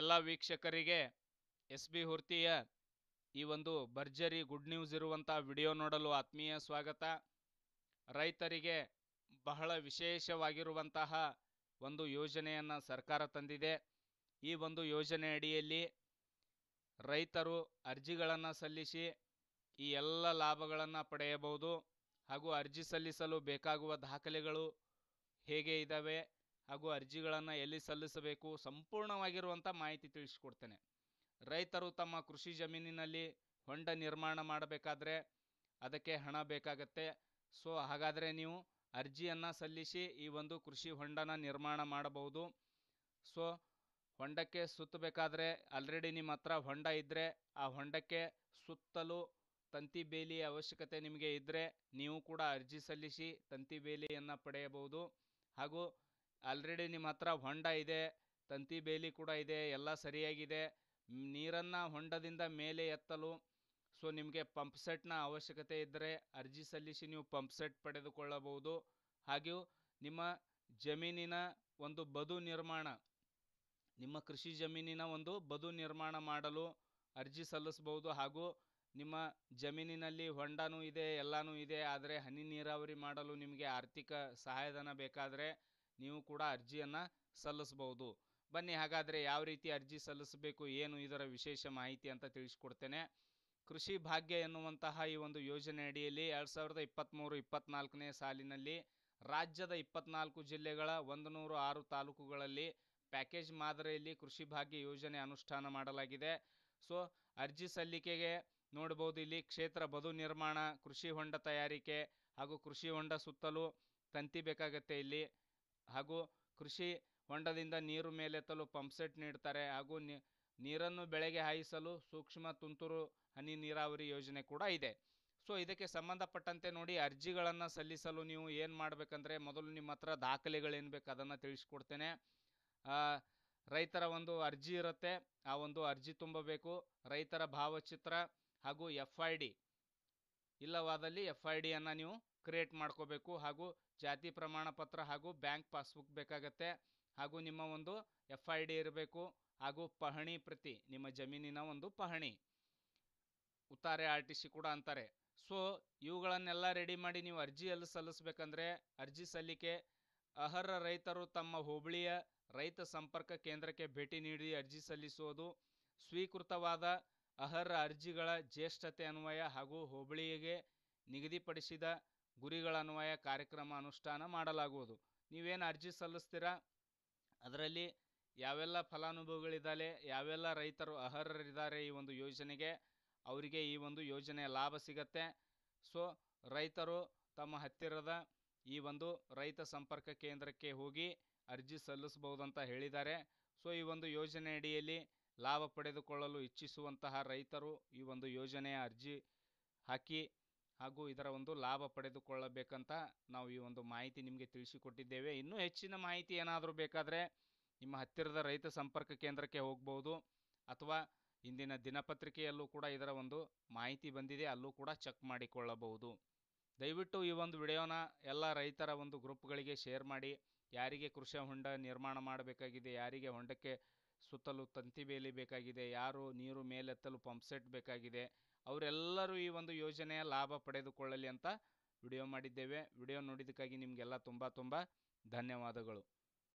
ಎಲ್ಲ ವೀಕ್ಷಕರಿಗೆ S B ಹುರ್ತಿಯ ಈ ಒಂದು ಭರ್ಜರಿ ಗುಡ್ ನ್ಯೂಸ್ ಇರುವಂಥ ವಿಡಿಯೋ ನೋಡಲು ಆತ್ಮೀಯ ಸ್ವಾಗತ ರೈತರಿಗೆ ಬಹಳ ವಿಶೇಷವಾಗಿರುವಂತಹ ಒಂದು ಯೋಜನೆಯನ್ನು ಸರ್ಕಾರ ತಂದಿದೆ ಈ ಒಂದು ಯೋಜನೆ ಅಡಿಯಲ್ಲಿ ರೈತರು ಅರ್ಜಿಗಳನ್ನು ಸಲ್ಲಿಸಿ ಈ ಎಲ್ಲ ಲಾಭಗಳನ್ನು ಪಡೆಯಬಹುದು ಹಾಗೂ ಅರ್ಜಿ ಸಲ್ಲಿಸಲು ಬೇಕಾಗುವ ದಾಖಲೆಗಳು ಹೇಗೆ ಇದ್ದಾವೆ ಹಾಗೂ ಅರ್ಜಿಗಳನ್ನು ಎಲ್ಲಿ ಸಲ್ಲಿಸಬೇಕು ಸಂಪೂರ್ಣವಾಗಿರುವಂಥ ಮಾಹಿತಿ ತಿಳಿಸ್ಕೊಡ್ತೇನೆ ರೈತರು ತಮ್ಮ ಕೃಷಿ ಜಮೀನಿನಲ್ಲಿ ಹೊಂಡ ನಿರ್ಮಾಣ ಮಾಡಬೇಕಾದ್ರೆ ಅದಕ್ಕೆ ಹಣ ಬೇಕಾಗತ್ತೆ ಸೊ ಹಾಗಾದರೆ ನೀವು ಅರ್ಜಿಯನ್ನು ಸಲ್ಲಿಸಿ ಈ ಒಂದು ಕೃಷಿ ಹೊಂಡನ ನಿರ್ಮಾಣ ಮಾಡಬಹುದು ಸೊ ಹೊಂಡಕ್ಕೆ ಸುತ್ತಬೇಕಾದ್ರೆ ಆಲ್ರೆಡಿ ನಿಮ್ಮ ಹತ್ರ ಹೊಂಡ ಇದ್ದರೆ ಆ ಹೊಂಡಕ್ಕೆ ಸುತ್ತಲೂ ತಂತಿ ಬೇಲಿಯ ಅವಶ್ಯಕತೆ ನಿಮಗೆ ಇದ್ದರೆ ನೀವು ಕೂಡ ಅರ್ಜಿ ಸಲ್ಲಿಸಿ ತಂತಿ ಬೇಲಿಯನ್ನು ಪಡೆಯಬಹುದು ಹಾಗೂ ಆಲ್ರೆಡಿ ನಿಮ್ಮ ಹತ್ರ ಹೊಂಡ ಇದೆ ತಂತಿ ಬೇಲಿ ಕೂಡ ಇದೆ ಎಲ್ಲ ಸರಿಯಾಗಿದೆ ನೀರನ್ನು ಹೊಂಡದಿಂದ ಮೇಲೆ ಎತ್ತಲು ಸೊ ನಿಮಗೆ ಪಂಪ್ ಅವಶ್ಯಕತೆ ಇದ್ದರೆ ಅರ್ಜಿ ಸಲ್ಲಿಸಿ ನೀವು ಪಂಪ್ ಸೆಟ್ ಪಡೆದುಕೊಳ್ಳಬಹುದು ಹಾಗೆಯೂ ನಿಮ್ಮ ಜಮೀನಿನ ಒಂದು ಬದು ನಿರ್ಮಾಣ ನಿಮ್ಮ ಕೃಷಿ ಜಮೀನಿನ ಒಂದು ಬದು ನಿರ್ಮಾಣ ಮಾಡಲು ಅರ್ಜಿ ಸಲ್ಲಿಸಬಹುದು ಹಾಗೂ ನಿಮ್ಮ ಜಮೀನಿನಲ್ಲಿ ಹೊಂಡನೂ ಇದೆ ಎಲ್ಲನೂ ಇದೆ ಆದರೆ ಹನಿ ನೀರಾವರಿ ಮಾಡಲು ನಿಮಗೆ ಆರ್ಥಿಕ ಸಹಾಯಧನ ಬೇಕಾದರೆ ನೀವು ಕೂಡ ಅರ್ಜಿಯನ್ನು ಸಲ್ಲಿಸ್ಬೋದು ಬನ್ನಿ ಹಾಗಾದರೆ ಯಾವ ರೀತಿ ಅರ್ಜಿ ಸಲ್ಲಿಸಬೇಕು ಏನು ಇದರ ವಿಶೇಷ ಮಾಹಿತಿ ಅಂತ ತಿಳಿಸ್ಕೊಡ್ತೇನೆ ಕೃಷಿ ಭಾಗ್ಯ ಎನ್ನುವಂತಹ ಈ ಒಂದು ಯೋಜನೆ ಅಡಿಯಲ್ಲಿ ಎರಡು ಸಾವಿರದ ಇಪ್ಪತ್ತ್ಮೂರು ಇಪ್ಪತ್ತ್ನಾಲ್ಕನೇ ಸಾಲಿನಲ್ಲಿ ರಾಜ್ಯದ ಇಪ್ಪತ್ನಾಲ್ಕು ಜಿಲ್ಲೆಗಳ ಒಂದು ನೂರು ಆರು ತಾಲೂಕುಗಳಲ್ಲಿ ಪ್ಯಾಕೇಜ್ ಮಾದರಿಯಲ್ಲಿ ಕೃಷಿ ಭಾಗ್ಯ ಯೋಜನೆ ಅನುಷ್ಠಾನ ಮಾಡಲಾಗಿದೆ ಸೊ ಅರ್ಜಿ ಸಲ್ಲಿಕೆಗೆ ನೋಡ್ಬೋದು ಇಲ್ಲಿ ಕ್ಷೇತ್ರ ಬದು ನಿರ್ಮಾಣ ಕೃಷಿ ಹೊಂಡ ತಯಾರಿಕೆ ಹಾಗೂ ಕೃಷಿ ಹೊಂಡ ಸುತ್ತಲೂ ತಂತಿ ಬೇಕಾಗತ್ತೆ ಇಲ್ಲಿ ಹಾಗೂ ಕೃಷಿ ಹೊಂಡದಿಂದ ನೀರು ಮೇಲೆತ್ತಲು ಪಂಪ್ಸೆಟ್ ನೀಡ್ತಾರೆ ಹಾಗೂ ನೀರನ್ನು ಬೆಳೆಗೆ ಹಾಯಿಸಲು ಸೂಕ್ಷ್ಮ ತುಂತುರು ಹನಿ ನೀರಾವರಿ ಯೋಜನೆ ಕೂಡ ಇದೆ ಸೊ ಇದಕ್ಕೆ ಸಂಬಂಧಪಟ್ಟಂತೆ ನೋಡಿ ಅರ್ಜಿಗಳನ್ನು ಸಲ್ಲಿಸಲು ನೀವು ಏನು ಮಾಡಬೇಕಂದ್ರೆ ಮೊದಲು ನಿಮ್ಮ ಹತ್ರ ದಾಖಲೆಗಳೇನು ಬೇಕು ಅದನ್ನು ತಿಳಿಸ್ಕೊಡ್ತೇನೆ ರೈತರ ಒಂದು ಅರ್ಜಿ ಇರುತ್ತೆ ಆ ಒಂದು ಅರ್ಜಿ ತುಂಬಬೇಕು ರೈತರ ಭಾವಚಿತ್ರ ಹಾಗೂ ಎಫ್ ಐ ಡಿ ಇಲ್ಲವಾದಲ್ಲಿ ಎಫ್ ಐ ಡಿಯನ್ನು ನೀವು ಕ್ರಿಯೇಟ್ ಮಾಡ್ಕೋಬೇಕು ಹಾಗೂ ಜಾತಿ ಪ್ರಮಾಣ ಪತ್ರ ಹಾಗೂ ಬ್ಯಾಂಕ್ ಪಾಸ್ಬುಕ್ ಬೇಕಾಗತ್ತೆ ಹಾಗೂ ನಿಮ್ಮ ಒಂದು ಎಫ್ ಐ ಡಿ ಇರಬೇಕು ಹಾಗೂ ಪಹಣಿ ಪ್ರತಿ ನಿಮ್ಮ ಜಮೀನಿನ ಒಂದು ಪಹಣಿ ಉತ್ತಾರೆ ಆರ್ ಟಿ ಸಿ ಕೂಡ ಅಂತಾರೆ ಸೊ ಇವುಗಳನ್ನೆಲ್ಲ ರೆಡಿ ಮಾಡಿ ನೀವು ಅರ್ಜಿಯಲ್ಲಿ ಸಲ್ಲಿಸಬೇಕಂದ್ರೆ ಅರ್ಜಿ ಸಲ್ಲಿಕೆ ಅರ್ಹ ರೈತರು ತಮ್ಮ ಹೋಬಳಿಯ ರೈತ ಸಂಪರ್ಕ ಕೇಂದ್ರಕ್ಕೆ ಭೇಟಿ ನೀಡಿ ಅರ್ಜಿ ಸಲ್ಲಿಸುವುದು ಸ್ವೀಕೃತವಾದ ಅರ್ಹರ ಅರ್ಜಿಗಳ ಜ್ಯೇಷ್ಠತೆ ಅನ್ವಯ ಹಾಗೂ ಹೋಬಳಿಗೆ ನಿಗದಿಪಡಿಸಿದ ಗುರಿಗಳನ್ವಯ ಕಾರ್ಯಕ್ರಮ ಅನುಷ್ಠಾನ ಮಾಡಲಾಗುವುದು ನೀವೇನು ಅರ್ಜಿ ಸಲ್ಲಿಸ್ತೀರಾ ಅದರಲ್ಲಿ ಯಾವೆಲ್ಲ ಫಲಾನುಭವಿಗಳಿದ್ದಾರೆ ಯಾವೆಲ್ಲ ರೈತರು ಅರ್ಹರಿದ್ದಾರೆ ಈ ಒಂದು ಯೋಜನೆಗೆ ಅವರಿಗೆ ಈ ಒಂದು ಯೋಜನೆಯ ಲಾಭ ಸಿಗತ್ತೆ ಸೊ ರೈತರು ತಮ್ಮ ಹತ್ತಿರದ ಈ ಒಂದು ರೈತ ಸಂಪರ್ಕ ಕೇಂದ್ರಕ್ಕೆ ಹೋಗಿ ಅರ್ಜಿ ಸಲ್ಲಿಸಬಹುದಂತ ಹೇಳಿದ್ದಾರೆ ಸೊ ಈ ಒಂದು ಯೋಜನೆ ಅಡಿಯಲ್ಲಿ ಲಾಭ ಪಡೆದುಕೊಳ್ಳಲು ಇಚ್ಛಿಸುವಂತಹ ರೈತರು ಈ ಒಂದು ಯೋಜನೆಯ ಅರ್ಜಿ ಹಾಕಿ ಹಾಗೂ ಇದರ ಒಂದು ಲಾಭ ಪಡೆದುಕೊಳ್ಳಬೇಕಂತ ನಾವು ಈ ಒಂದು ಮಾಹಿತಿ ನಿಮಗೆ ತಿಳಿಸಿಕೊಟ್ಟಿದ್ದೇವೆ ಇನ್ನೂ ಹೆಚ್ಚಿನ ಮಾಹಿತಿ ಏನಾದರೂ ಬೇಕಾದರೆ ನಿಮ್ಮ ಹತ್ತಿರದ ರೈತ ಸಂಪರ್ಕ ಕೇಂದ್ರಕ್ಕೆ ಹೋಗ್ಬೋದು ಅಥವಾ ಇಂದಿನ ದಿನಪತ್ರಿಕೆಯಲ್ಲೂ ಕೂಡ ಇದರ ಒಂದು ಮಾಹಿತಿ ಬಂದಿದೆ ಅಲ್ಲೂ ಕೂಡ ಚೆಕ್ ಮಾಡಿಕೊಳ್ಳಬಹುದು ದಯವಿಟ್ಟು ಈ ಒಂದು ವಿಡಿಯೋನ ಎಲ್ಲ ರೈತರ ಒಂದು ಗ್ರೂಪ್ಗಳಿಗೆ ಶೇರ್ ಮಾಡಿ ಯಾರಿಗೆ ಕೃಷಿ ಹೊಂಡ ನಿರ್ಮಾಣ ಮಾಡಬೇಕಾಗಿದೆ ಯಾರಿಗೆ ಹೊಂಡಕ್ಕೆ ಸುತ್ತಲೂ ತಂತಿ ಬೇಲಿ ಬೇಕಾಗಿದೆ ಯಾರು ನೀರು ಮೇಲೆತ್ತಲು ಪಂಪ್ಸೆಟ್ ಬೇಕಾಗಿದೆ ಅವರೆಲ್ಲರೂ ಈ ಒಂದು ಯೋಜನೆಯ ಲಾಭ ಪಡೆದುಕೊಳ್ಳಲಿ ಅಂತ ವಿಡಿಯೋ ಮಾಡಿದ್ದೇವೆ ವಿಡಿಯೋ ನೋಡಿದ್ದಕ್ಕಾಗಿ ನಿಮಗೆಲ್ಲ ತುಂಬ ತುಂಬ ಧನ್ಯವಾದಗಳು